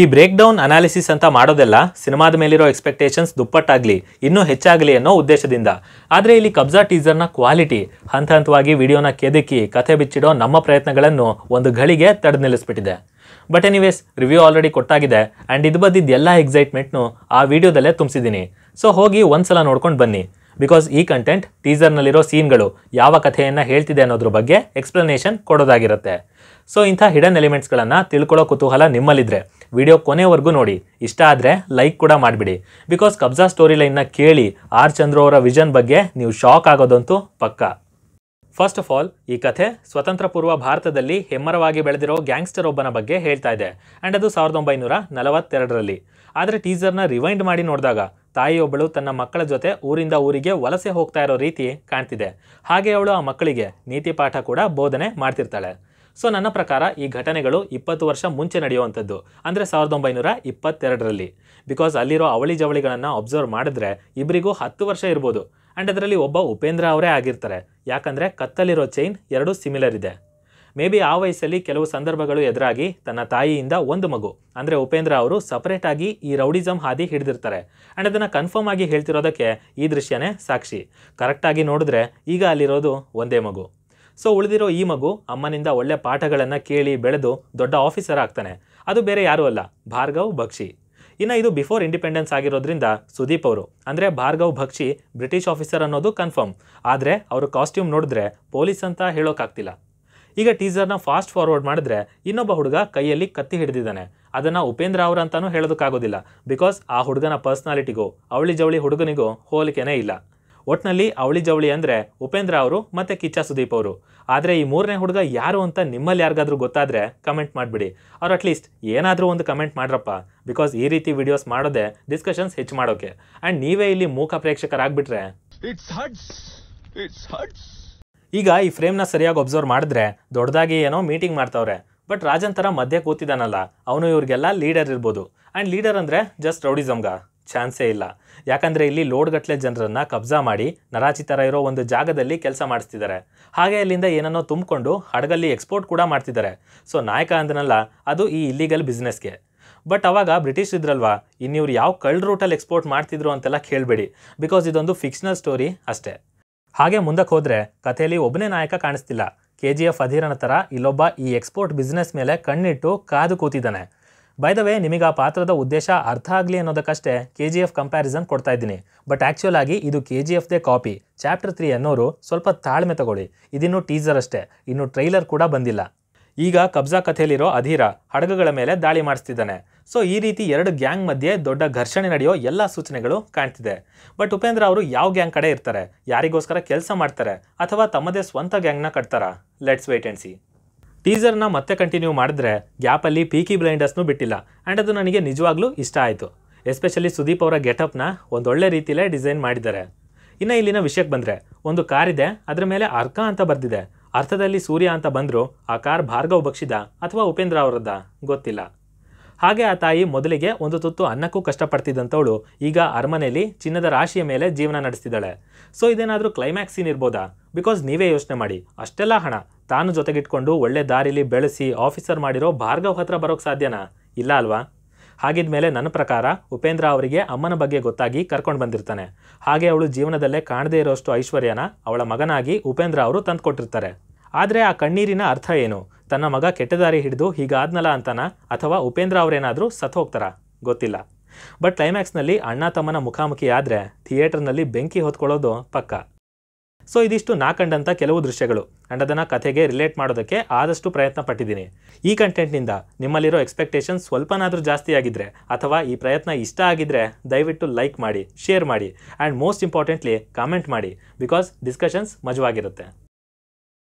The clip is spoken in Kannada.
ಈ ಬ್ರೇಕ್ ಡೌನ್ ಅನಾಲಿಸಿಸ್ ಅಂತ ಮಾಡೋದೆಲ್ಲ ಸಿನಿಮಾದ ಮೇಲಿರೋ ಎಕ್ಸ್ಪೆಕ್ಟೇಷನ್ಸ್ ದುಪ್ಪಟ್ಟಾಗಲಿ ಇನ್ನೂ ಹೆಚ್ಚಾಗಲಿ ಅನ್ನೋ ಉದ್ದೇಶದಿಂದ ಆದರೆ ಇಲ್ಲಿ ಕಬ್ಜಾ ಟೀಸರ್ನ ಕ್ವಾಲಿಟಿ ಹಂತ ಹಂತವಾಗಿ ವಿಡಿಯೋನ ಕೆದಕಿ ಕಥೆ ಬಿಚ್ಚಿಡೋ ನಮ್ಮ ಪ್ರಯತ್ನಗಳನ್ನು ಒಂದು ಗಳಿಗೆ ತಡೆ ನಿಲ್ಲಿಸ್ಬಿಟ್ಟಿದೆ ಬಟ್ ಎನಿವೇಸ್ ರಿವ್ಯೂ ಆಲ್ರೆಡಿ ಕೊಟ್ಟಾಗಿದೆ ಆ್ಯಂಡ್ ಇದು ಬಂದಿದ್ದ ಎಲ್ಲ ಎಕ್ಸೈಟ್ಮೆಂಟ್ನು ಆ ವಿಡಿಯೋದಲ್ಲೇ ತುಂಬಿಸಿದ್ದೀನಿ ಸೊ ಹೋಗಿ ಒಂದು ಸಲ ನೋಡ್ಕೊಂಡು ಬನ್ನಿ ಬಿಕಾಸ್ ಈ ಕಂಟೆಂಟ್ ಟೀಸರ್ನಲ್ಲಿರೋ ಸೀನ್ಗಳು ಯಾವ ಕಥೆಯನ್ನು ಹೇಳ್ತಿದೆ ಅನ್ನೋದ್ರ ಬಗ್ಗೆ ಎಕ್ಸ್ಪ್ಲನೇಷನ್ ಕೊಡೋದಾಗಿರುತ್ತೆ ಸೊ ಇಂಥ ಹಿಡನ್ ಎಲಿಮೆಂಟ್ಸ್ಗಳನ್ನು ತಿಳ್ಕೊಳ್ಳೋ ಕುತೂಹಲ ನಿಮ್ಮಲ್ಲಿದ್ದರೆ ವಿಡಿಯೋ ಕೊನೆವರೆಗೂ ನೋಡಿ ಇಷ್ಟ ಆದರೆ ಲೈಕ್ ಕೂಡ ಮಾಡಿಬಿಡಿ ಬಿಕಾಸ್ ಕಬ್ಜಾ ಸ್ಟೋರಿ ಲೈನ್ನ ಕೇಳಿ ಆರ್ ಚಂದ್ರು ಅವರ ವಿಷನ್ ಬಗ್ಗೆ ನೀವು ಶಾಕ್ ಆಗೋದಂತೂ ಪಕ್ಕ ಫಸ್ಟ್ ಆಫ್ ಆಲ್ ಈ ಕಥೆ ಸ್ವತಂತ್ರ ಪೂರ್ವ ಭಾರತದಲ್ಲಿ ಹೆಮ್ಮರವಾಗಿ ಬೆಳೆದಿರೋ ಗ್ಯಾಂಗ್ಸ್ಟರ್ ಒಬ್ಬನ ಬಗ್ಗೆ ಹೇಳ್ತಾ ಇದೆ ಆ್ಯಂಡ್ ಅದು ಸಾವಿರದ ಒಂಬೈನೂರ ನಲವತ್ತೆರಡರಲ್ಲಿ ಆದರೆ ಟೀಸರ್ನ ರಿವೈಂಡ್ ಮಾಡಿ ನೋಡಿದಾಗ ತಾಯಿಯೊಬ್ಬಳು ತನ್ನ ಮಕ್ಕಳ ಜೊತೆ ಊರಿಂದ ಊರಿಗೆ ವಲಸೆ ಹೋಗ್ತಾ ಇರೋ ರೀತಿ ಕಾಣ್ತಿದೆ ಹಾಗೆ ಅವಳು ಆ ಮಕ್ಕಳಿಗೆ ನೀತಿ ಪಾಠ ಕೂಡ ಬೋಧನೆ ಮಾಡ್ತಿರ್ತಾಳೆ ಸೊ ನನ್ನ ಪ್ರಕಾರ ಈ ಘಟನೆಗಳು ಇಪ್ಪತ್ತು ವರ್ಷ ಮುಂಚೆ ನಡೆಯುವಂಥದ್ದು ಅಂದರೆ ಸಾವಿರದ ಒಂಬೈನೂರ ಇಪ್ಪತ್ತೆರಡರಲ್ಲಿ ಬಿಕಾಸ್ ಅಲ್ಲಿರೋ ಅವಳಿ ಜವಳಿಗಳನ್ನು ಅಬ್ಸರ್ವ್ ಮಾಡಿದ್ರೆ ಇಬ್ಬರಿಗೂ ಹತ್ತು ವರ್ಷ ಇರ್ಬೋದು ಆ್ಯಂಡ್ ಅದರಲ್ಲಿ ಒಬ್ಬ ಉಪೇಂದ್ರ ಅವರೇ ಆಗಿರ್ತಾರೆ ಯಾಕಂದರೆ ಕತ್ತಲಿರೋ ಚೈನ್ ಎರಡೂ ಸಿಮಿಲರ್ ಇದೆ ಮೇ ಬಿ ಆ ವಯಸ್ಸಲ್ಲಿ ಕೆಲವು ಸಂದರ್ಭಗಳು ಎದುರಾಗಿ ತನ್ನ ತಾಯಿಯಿಂದ ಒಂದು ಮಗು ಅಂದರೆ ಉಪೇಂದ್ರ ಅವರು ಸಪ್ರೇಟಾಗಿ ಈ ರೌಡಿಸಮ್ ಹಾದಿ ಹಿಡಿದಿರ್ತಾರೆ ಆ್ಯಂಡ್ ಅದನ್ನು ಕನ್ಫರ್ಮ್ ಆಗಿ ಹೇಳ್ತಿರೋದಕ್ಕೆ ಈ ದೃಶ್ಯನೇ ಸಾಕ್ಷಿ ಕರೆಕ್ಟಾಗಿ ನೋಡಿದ್ರೆ ಈಗ ಅಲ್ಲಿರೋದು ಒಂದೇ ಮಗು ಸೊ ಉಳಿದಿರೋ ಈ ಮಗು ಅಮ್ಮನಿಂದ ಒಳ್ಳೆ ಪಾಠಗಳನ್ನು ಕೇಳಿ ಬೆಳೆದು ದೊಡ್ಡ ಆಫೀಸರ್ ಆಗ್ತಾನೆ ಅದು ಬೇರೆ ಯಾರೂ ಅಲ್ಲ ಭಾರ್ಗವ್ ಭಕ್ಷಿ ಇನ್ನು ಇದು ಬಿಫೋರ್ ಇಂಡಿಪೆಂಡೆನ್ಸ್ ಆಗಿರೋದ್ರಿಂದ ಸುದೀಪ್ ಅವರು ಅಂದರೆ ಭಾರ್ಗವ್ ಭಕ್ಷಿ ಬ್ರಿಟಿಷ್ ಆಫೀಸರ್ ಅನ್ನೋದು ಕನ್ಫರ್ಮ್ ಆದರೆ ಅವರು ಕಾಸ್ಟ್ಯೂಮ್ ನೋಡಿದ್ರೆ ಪೊಲೀಸ್ ಅಂತ ಹೇಳೋಕ್ಕಾಗ್ತಿಲ್ಲ ಈಗ ಟೀಸರ್ನ ಫಾಸ್ಟ್ ಫಾರ್ವರ್ಡ್ ಮಾಡಿದ್ರೆ ಇನ್ನೊಬ್ಬ ಹುಡುಗ ಕೈಯಲ್ಲಿ ಕತ್ತಿ ಹಿಡಿದಿದ್ದಾನೆ ಅದನ್ನ ಉಪೇಂದ್ರ ಅವ್ರ ಅಂತಾನೂ ಹೇಳೋದಕ್ಕಾಗೋದಿಲ್ಲ ಬಿಕಾಸ್ ಆ ಹುಡುಗನ ಪರ್ಸ್ನಾಲಿಟಿಗೂ ಅವಳಿ ಜವಳಿ ಹುಡುಗನಿಗೂ ಹೋಲಿಕೆನೇ ಇಲ್ಲ ಒಟ್ನಲ್ಲಿ ಅವಳಿ ಜವಳಿ ಅಂದ್ರೆ ಉಪೇಂದ್ರ ಅವರು ಮತ್ತೆ ಕಿಚ್ಚ ಸುದೀಪ್ ಅವರು ಆದ್ರೆ ಈ ಮೂರನೇ ಹುಡುಗ ಯಾರು ಅಂತ ನಿಮ್ಮಲ್ಲಿ ಯಾರಿಗಾದ್ರೂ ಗೊತ್ತಾದ್ರೆ ಕಮೆಂಟ್ ಮಾಡ್ಬಿಡಿ ಅವ್ರು ಅಟ್ಲೀಸ್ಟ್ ಏನಾದರೂ ಒಂದು ಕಮೆಂಟ್ ಮಾಡ್ರಪ್ಪ ಬಿಕಾಸ್ ಈ ರೀತಿ ವಿಡಿಯೋಸ್ ಮಾಡೋದೇ ಡಿಸ್ಕಷನ್ಸ್ ಹೆಚ್ಚು ಮಾಡೋಕೆ ಅಂಡ್ ನೀವೇ ಇಲ್ಲಿ ಮೂಕ ಪ್ರೇಕ್ಷಕರಾಗ್ಬಿಟ್ರೆ ಇಟ್ಸ್ ಇಟ್ಸ್ ಈಗ ಈ ಫ್ರೇಮ್ನ ಸರಿಯಾಗಿ ಒಬ್ಸರ್ವ್ ಮಾಡಿದ್ರೆ ದೊಡ್ಡದಾಗಿ ಏನೋ ಮೀಟಿಂಗ್ ಮಾಡ್ತಾವ್ರೆ ಬಟ್ ರಾಜನ್ ಥರ ಮಧ್ಯೆ ಕೂತಿದ್ದಾನಲ್ಲ ಅವನು ಇವ್ರಿಗೆಲ್ಲ ಲೀಡರ್ ಇರ್ಬೋದು ಆ್ಯಂಡ್ ಲೀಡರ್ ಅಂದರೆ ಜಸ್ಟ್ ರೌಡಿಸಮ್ಗ ಚಾನ್ಸೇ ಇಲ್ಲ ಯಾಕಂದರೆ ಇಲ್ಲಿ ಲೋಡ್ಗಟ್ಟಲೆ ಜನರನ್ನು ಕಬ್ಜಾ ಮಾಡಿ ನರಾಚಿ ಥರ ಇರೋ ಒಂದು ಜಾಗದಲ್ಲಿ ಕೆಲಸ ಮಾಡಿಸ್ತಿದ್ದಾರೆ ಹಾಗೆ ಅಲ್ಲಿಂದ ಏನನ್ನೋ ತುಂಬಿಕೊಂಡು ಹಡಗಲ್ಲಿ ಎಕ್ಸ್ಪೋರ್ಟ್ ಕೂಡ ಮಾಡ್ತಿದ್ದಾರೆ ಸೊ ನಾಯಕ ಅಂದ್ರನಲ್ಲ ಅದು ಈ ಇಲ್ಲಿಗಲ್ ಬಿಸ್ನೆಸ್ಗೆ ಬಟ್ ಅವಾಗ ಬ್ರಿಟಿಷ್ ಇದ್ರಲ್ವಾ ಇನ್ನಿವ್ರು ಯಾವ ಕಳ್ಳ ರೂಟಲ್ಲಿ ಎಕ್ಸ್ಪೋರ್ಟ್ ಮಾಡ್ತಿದ್ರು ಅಂತೆಲ್ಲ ಕೇಳಬೇಡಿ ಬಿಕಾಸ್ ಇದೊಂದು ಫಿಕ್ಷನಲ್ ಸ್ಟೋರಿ ಅಷ್ಟೇ ಹಾಗೆ ಮುಂದಕ್ಕೆ ಹೋದರೆ ಕಥೆಯಲ್ಲಿ ಒಬ್ಬನೇ ನಾಯಕ ಕಾಣಿಸ್ತಿಲ್ಲ ಕೆ ಜಿ ಎಫ್ ಅಧೀರನ ಥರ ಇಲ್ಲೊಬ್ಬ ಈ ಎಕ್ಸ್ಪೋರ್ಟ್ ಬಿಸ್ನೆಸ್ ಮೇಲೆ ಕಣ್ಣಿಟ್ಟು ಕಾದು ಕೂತಿದ್ದಾನೆ ಬೈದವೇ ನಿಮಗೆ ಆ ಪಾತ್ರದ ಉದ್ದೇಶ ಅರ್ಥ ಆಗಲಿ ಅನ್ನೋದಕ್ಕಷ್ಟೇ ಕೆ ಜಿ ಎಫ್ ಕಂಪ್ಯಾರಿಸನ್ ಕೊಡ್ತಾ ಇದ್ದೀನಿ ಬಟ್ ಆ್ಯಕ್ಚುಯಲ್ ಆಗಿ ಇದು ಕೆ ಜಿ ದೇ ಕಾಪಿ ಚಾಪ್ಟರ್ ತ್ರೀ ಅನ್ನೋರು ಸ್ವಲ್ಪ ತಾಳ್ಮೆ ತಗೊಳ್ಳಿ ಇದಿನ್ನೂ ಟೀಸರ್ ಅಷ್ಟೇ ಇನ್ನು ಟ್ರೈಲರ್ ಕೂಡ ಬಂದಿಲ್ಲ ಈಗ ಕಬ್ಜಾ ಕಥೆಯಲ್ಲಿರೋ ಅಧೀರ ಹಡಗುಗಳ ಮೇಲೆ ದಾಳಿ ಮಾಡಿಸ್ತಿದ್ದಾನೆ ಸೊ ಈ ರೀತಿ ಎರಡು ಗ್ಯಾಂಗ್ ಮಧ್ಯೆ ದೊಡ್ಡ ಘರ್ಷಣೆ ನಡೆಯೋ ಎಲ್ಲ ಸೂಚನೆಗಳು ಕಾಣ್ತಿದೆ ಬಟ್ ಉಪೇಂದ್ರ ಅವರು ಯಾವ ಗ್ಯಾಂಗ್ ಕಡೆ ಇರ್ತಾರೆ ಯಾರಿಗೋಸ್ಕರ ಕೆಲಸ ಮಾಡ್ತಾರೆ ಅಥವಾ ತಮ್ಮದೇ ಸ್ವಂತ ಗ್ಯಾಂಗ್ನ ಕಟ್ತಾರ ಲೆಟ್ಸ್ ವೇಟ್ ಟೀಸರ್ನ ಮತ್ತೆ ಕಂಟಿನ್ಯೂ ಮಾಡಿದ್ರೆ ಗ್ಯಾಪಲ್ಲಿ ಪೀಕಿ ಬ್ಲೈಂಡರ್ಸ್ನೂ ಬಿಟ್ಟಿಲ್ಲ ಆ್ಯಂಡ್ ಅದು ನನಗೆ ನಿಜವಾಗ್ಲೂ ಇಷ್ಟ ಆಯಿತು ಎಸ್ಪೆಷಲಿ ಸುದೀಪ್ ಅವರ ಗೆಟಪ್ನ ಒಂದೊಳ್ಳೆ ರೀತಿಯಲ್ಲೇ ಡಿಸೈನ್ ಮಾಡಿದ್ದಾರೆ ಇನ್ನು ಇಲ್ಲಿನ ವಿಷಯಕ್ಕೆ ಬಂದರೆ ಒಂದು ಕಾರ್ ಇದೆ ಅದರ ಮೇಲೆ ಅರ್ಕ ಅಂತ ಬರೆದಿದೆ ಅರ್ಥದಲ್ಲಿ ಸೂರ್ಯ ಅಂತ ಬಂದರೂ ಆ ಕಾರ್ ಭಾರ್ಗವ್ ಬಕ್ಷಿದ ಅಥವಾ ಉಪೇಂದ್ರ ಅವರದ್ದ ಗೊತ್ತಿಲ್ಲ ಹಾಗೆ ಆ ತಾಯಿ ಮೊದಲಿಗೆ ಒಂದು ತುತ್ತು ಅನ್ನಕ್ಕೂ ಕಷ್ಟಪಡ್ತಿದ್ದಂಥವಳು ಈಗ ಅರಮನೆಯಲ್ಲಿ ಚಿನ್ನದ ರಾಶಿಯ ಮೇಲೆ ಜೀವನ ನಡೆಸ್ತಿದ್ದಾಳೆ ಸೊ ಇದೇನಾದರೂ ಕ್ಲೈಮ್ಯಾಕ್ಸ್ ಸೀನ್ ಇರ್ಬೋದಾ ಬಿಕಾಸ್ ನೀವೇ ಯೋಚನೆ ಮಾಡಿ ಅಷ್ಟೆಲ್ಲ ಹಣ ತಾನು ಜೊತೆಗಿಟ್ಕೊಂಡು ಒಳ್ಳೆ ದಾರಿಲಿ ಬೆಳೆಸಿ ಆಫೀಸರ್ ಮಾಡಿರೋ ಭಾರ್ಗವ್ ಹತ್ರ ಬರೋಕ್ಕೆ ಸಾಧ್ಯನಾ ಇಲ್ಲ ಅಲ್ವಾ ಹಾಗಿದ್ಮೇಲೆ ನನ್ನ ಪ್ರಕಾರ ಉಪೇಂದ್ರ ಅವರಿಗೆ ಅಮ್ಮನ ಬಗ್ಗೆ ಗೊತ್ತಾಗಿ ಕರ್ಕೊಂಡು ಬಂದಿರ್ತಾನೆ ಹಾಗೆ ಅವಳು ಜೀವನದಲ್ಲೇ ಕಾಣದೇ ಇರೋಷ್ಟು ಐಶ್ವರ್ಯನ ಅವಳ ಮಗನಾಗಿ ಉಪೇಂದ್ರ ಅವರು ತಂದುಕೊಟ್ಟಿರ್ತಾರೆ ಆದರೆ ಆ ಕಣ್ಣೀರಿನ ಅರ್ಥ ಏನು ತನ್ನ ಮಗ ಕೆಟ್ಟ ದಾರಿ ಹಿಡಿದು ಹೀಗಾದ್ನಲ್ಲ ಅಂತಾನ ಅಥವಾ ಉಪೇಂದ್ರ ಅವರೇನಾದರೂ ಸತ್ತೋಗ್ತಾರ ಗೊತ್ತಿಲ್ಲ ಬಟ್ ಕ್ಲೈಮ್ಯಾಕ್ಸ್ನಲ್ಲಿ ಅಣ್ಣ ತಮ್ಮನ ಮುಖಾಮುಖಿ ಆದರೆ ಥಿಯೇಟರ್ನಲ್ಲಿ ಬೆಂಕಿ ಹೊತ್ಕೊಳ್ಳೋದು ಪಕ್ಕ ಸೊ ಇದಿಷ್ಟು ನಾ ಕಂಡಂಥ ಕೆಲವು ದೃಶ್ಯಗಳು ಆ್ಯಂಡ್ ಅದನ್ನು ಕಥೆಗೆ ರಿಲೇಟ್ ಮಾಡೋದಕ್ಕೆ ಆದಷ್ಟು ಪ್ರಯತ್ನ ಪಟ್ಟಿದ್ದೀನಿ ಈ ಕಂಟೆಂಟ್ನಿಂದ ನಿಮ್ಮಲ್ಲಿರೋ ಎಕ್ಸ್ಪೆಕ್ಟೇಷನ್ ಸ್ವಲ್ಪನಾದರೂ ಜಾಸ್ತಿ ಆಗಿದ್ದರೆ ಅಥವಾ ಈ ಪ್ರಯತ್ನ ಇಷ್ಟ ಆಗಿದ್ದರೆ ದಯವಿಟ್ಟು ಲೈಕ್ ಮಾಡಿ ಶೇರ್ ಮಾಡಿ ಆ್ಯಂಡ್ ಮೋಸ್ಟ್ ಇಂಪಾರ್ಟೆಂಟ್ಲಿ ಕಾಮೆಂಟ್ ಮಾಡಿ ಬಿಕಾಸ್ ಡಿಸ್ಕಷನ್ಸ್ ಮಜವಾಗಿರುತ್ತೆ